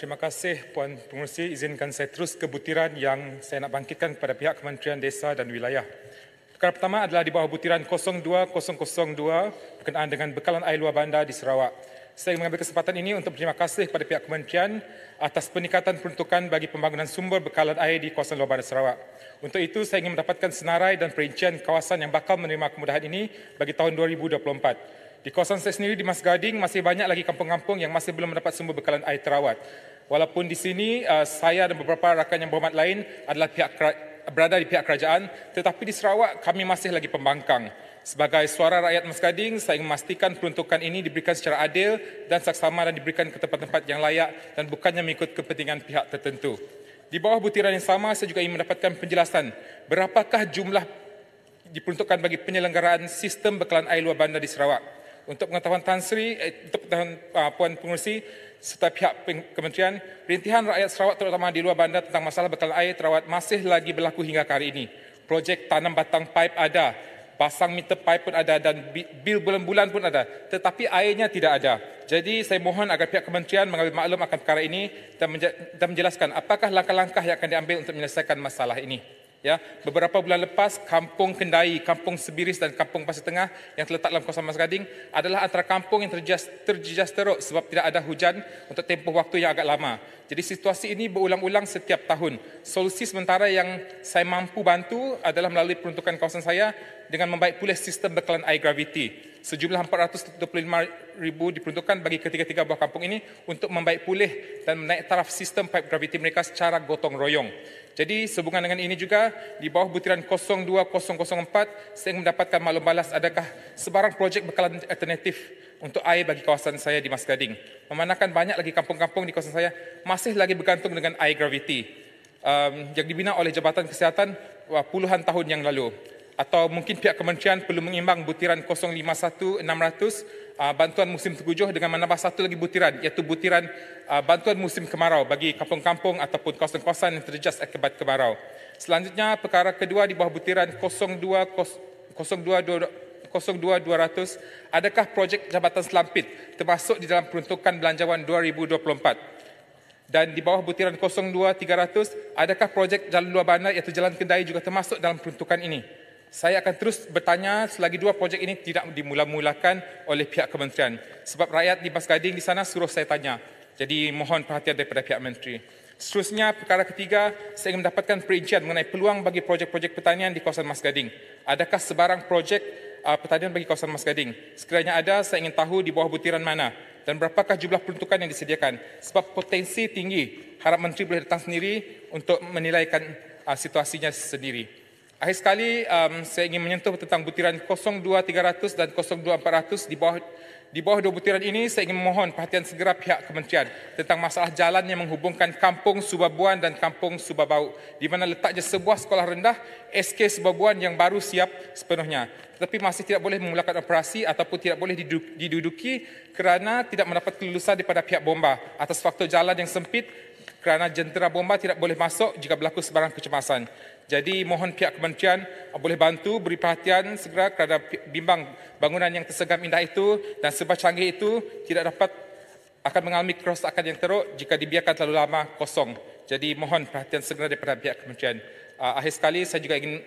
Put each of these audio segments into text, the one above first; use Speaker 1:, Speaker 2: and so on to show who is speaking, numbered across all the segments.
Speaker 1: terima kasih Puan Pengurusi izinkan saya terus ke butiran yang saya nak bangkitkan kepada pihak Kementerian Desa dan Wilayah. Perkara pertama adalah di bawah butiran 02002 berkenaan dengan bekalan air luar bandar di Sarawak. Saya mengambil kesempatan ini untuk berterima kasih kepada pihak Kementerian atas peningkatan peruntukan bagi pembangunan sumber bekalan air di kawasan luar bandar Sarawak. Untuk itu, saya ingin mendapatkan senarai dan perincian kawasan yang bakal menerima kemudahan ini bagi tahun 2024. Di kawasan saya sendiri di Mas Gading masih banyak lagi kampung-kampung yang masih belum mendapat semua bekalan air terawat. Walaupun di sini eh, saya dan beberapa rakan yang berhormat lain adalah pihak berada di pihak kerajaan tetapi di Sarawak kami masih lagi pembangkang. Sebagai suara rakyat Mas Gading, saya ingin memastikan peruntukan ini diberikan secara adil dan saksama dan diberikan ke tempat-tempat yang layak dan bukannya mengikut kepentingan pihak tertentu. Di bawah butiran yang sama, saya juga ingin mendapatkan penjelasan berapakah jumlah diperuntukkan bagi penyelenggaraan sistem bekalan air luar bandar di Sarawak untuk pengetahuan Tan Sri, eh, untuk pengetahuan uh, Puan Pengurusi serta pihak kementerian, perintihan rakyat Sarawak terutama di luar bandar tentang masalah bekal air terawat masih lagi berlaku hingga hari ini. Projek tanam batang pipe ada, pasang meter pipe pun ada dan bil bulan-bulan pun ada. Tetapi airnya tidak ada. Jadi saya mohon agar pihak kementerian mengambil maklum akan perkara ini dan menjelaskan apakah langkah-langkah yang akan diambil untuk menyelesaikan masalah ini. Ya, beberapa bulan lepas Kampung Kendai, Kampung Sebiris dan Kampung Pasir Tengah yang terletak dalam kawasan Mas Gading adalah antara kampung yang terjejas, terjejas teruk sebab tidak ada hujan untuk tempoh waktu yang agak lama. Jadi situasi ini berulang-ulang setiap tahun. Solusi sementara yang saya mampu bantu adalah melalui peruntukan kawasan saya dengan membaik pulih sistem bekalan air gravity sejumlah 475 ribu diperuntukkan bagi ketiga-tiga buah kampung ini untuk membaik pulih dan menaik taraf sistem pipe graviti mereka secara gotong royong. Jadi sehubungan dengan ini juga di bawah butiran 02004 saya ingin mendapatkan maklum balas adakah sebarang projek bekalan alternatif untuk air bagi kawasan saya di Mas Gading. Memandangkan banyak lagi kampung-kampung di kawasan saya masih lagi bergantung dengan air graviti um, yang dibina oleh Jabatan Kesihatan uh, puluhan tahun yang lalu atau mungkin pihak kementerian perlu mengimbang butiran 051-600 bantuan musim tegujuh dengan menambah satu lagi butiran iaitu butiran bantuan musim kemarau bagi kampung-kampung ataupun kawasan-kawasan yang terjejas akibat kemarau. Selanjutnya, perkara kedua di bawah butiran 02-02-200 adakah projek Jabatan Selampit termasuk di dalam peruntukan belanjawan 2024? Dan di bawah butiran 02-300 adakah projek Jalan Luar Bandar iaitu Jalan Kendai juga termasuk dalam peruntukan ini? saya akan terus bertanya selagi dua projek ini tidak dimula-mulakan oleh pihak kementerian. Sebab rakyat di Bas Gading di sana suruh saya tanya. Jadi mohon perhatian daripada pihak menteri. Seterusnya, perkara ketiga, saya ingin mendapatkan perincian mengenai peluang bagi projek-projek pertanian di kawasan Mas Gading. Adakah sebarang projek uh, pertanian bagi kawasan Mas Gading? Sekiranya ada, saya ingin tahu di bawah butiran mana dan berapakah jumlah peruntukan yang disediakan. Sebab potensi tinggi, harap Menteri boleh datang sendiri untuk menilaikan uh, situasinya sendiri. Akhir sekali, um, saya ingin menyentuh tentang butiran 02300 dan 02400 di bawah di bawah dua butiran ini, saya ingin memohon perhatian segera pihak kementerian tentang masalah jalan yang menghubungkan kampung Subabuan dan kampung Subabau di mana letaknya sebuah sekolah rendah SK Subabuan yang baru siap sepenuhnya. Tetapi masih tidak boleh memulakan operasi ataupun tidak boleh diduduki kerana tidak mendapat kelulusan daripada pihak bomba atas faktor jalan yang sempit kerana jentera bomba tidak boleh masuk jika berlaku sebarang kecemasan. Jadi mohon pihak kementerian boleh bantu beri perhatian segera kepada bimbang bangunan yang tersegam indah itu dan sebuah canggih itu tidak dapat akan mengalami kerosakan yang teruk jika dibiarkan terlalu lama kosong. Jadi mohon perhatian segera daripada pihak kementerian. Uh, akhir sekali saya juga ingin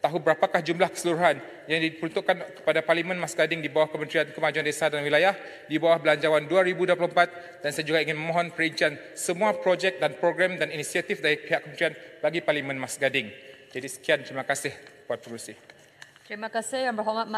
Speaker 1: tahu berapakah jumlah keseluruhan yang diperuntukkan kepada Parlimen Mas Gading di bawah Kementerian Kemajuan Desa dan Wilayah di bawah Belanjawan 2024 dan saya juga ingin memohon perincian semua projek dan program dan inisiatif dari pihak kementerian bagi Parlimen Mas Gading. Jadi sekian, terima kasih Puan Perusi. Terima kasih yang berhormat.